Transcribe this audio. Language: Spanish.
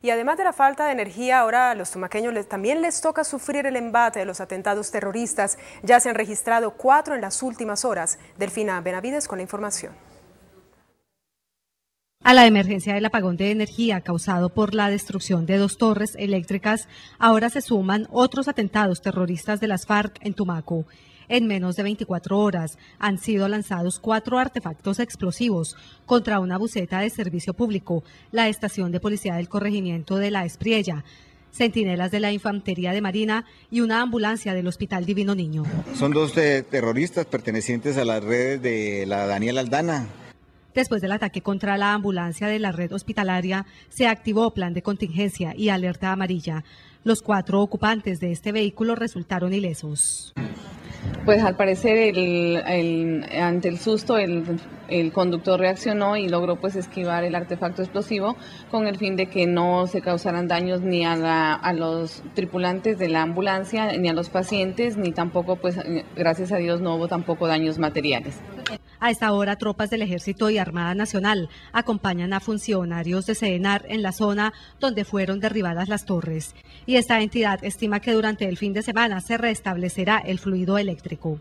Y además de la falta de energía, ahora a los tumaqueños también les toca sufrir el embate de los atentados terroristas. Ya se han registrado cuatro en las últimas horas. Delfina Benavides con la información a la emergencia del apagón de energía causado por la destrucción de dos torres eléctricas, ahora se suman otros atentados terroristas de las FARC en Tumaco. En menos de 24 horas han sido lanzados cuatro artefactos explosivos contra una buceta de servicio público, la estación de policía del corregimiento de La Espriella, centinelas de la Infantería de Marina y una ambulancia del Hospital Divino Niño. Son dos eh, terroristas pertenecientes a las redes de la Daniel Aldana Después del ataque contra la ambulancia de la red hospitalaria, se activó plan de contingencia y alerta amarilla. Los cuatro ocupantes de este vehículo resultaron ilesos. Pues al parecer ante el susto el, conductor reaccionó y logró pues esquivar el artefacto explosivo con el fin de que no se causaran daños ni a, a los tripulantes de la ambulancia, ni a los pacientes, ni tampoco pues eh, gracias a Dios no hubo tampoco daños materiales. A esta hora, tropas del Ejército y Armada Nacional acompañan a funcionarios de Sedenar en la zona donde fueron derribadas las torres. Y esta entidad estima que durante el fin de semana se restablecerá el fluido eléctrico.